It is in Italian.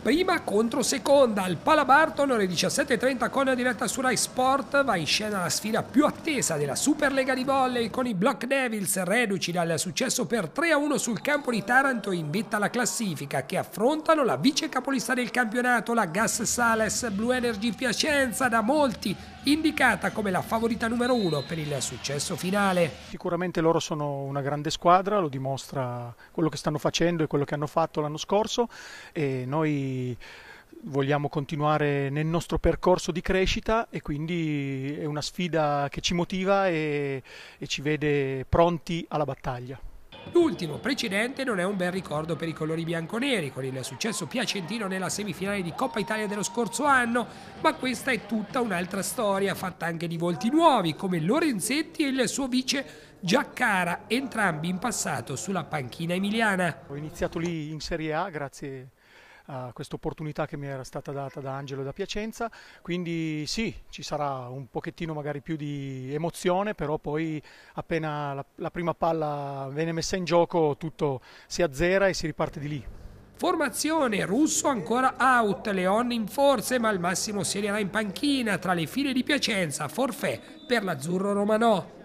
prima contro seconda. Al Palabarton alle 17.30 con la diretta su Rai Sport va in scena la sfida più attesa della Superlega di Volley con i Block Devils reduci dal successo per 3-1 sul campo di Taranto in vetta alla classifica che affrontano la vice capolista del campionato, la Gas Sales Blue Energy Piacenza da molti indicata come la favorita numero uno per il successo finale. Sicuramente loro sono una grande squadra, lo dimostra quello che stanno facendo e quello che hanno fatto l'anno scorso e noi vogliamo continuare nel nostro percorso di crescita e quindi è una sfida che ci motiva e, e ci vede pronti alla battaglia. L'ultimo precedente non è un bel ricordo per i colori bianconeri, con il successo piacentino nella semifinale di Coppa Italia dello scorso anno, ma questa è tutta un'altra storia, fatta anche di volti nuovi, come Lorenzetti e il suo vice Giaccara, entrambi in passato sulla panchina emiliana. Ho iniziato lì in Serie A grazie a questa opportunità che mi era stata data da Angelo e da Piacenza, quindi sì, ci sarà un pochettino magari più di emozione, però poi appena la, la prima palla viene messa in gioco tutto si azzera e si riparte di lì. Formazione russo ancora out, Leon in forze ma al massimo si rierà in panchina tra le file di Piacenza, forfè per l'azzurro romano.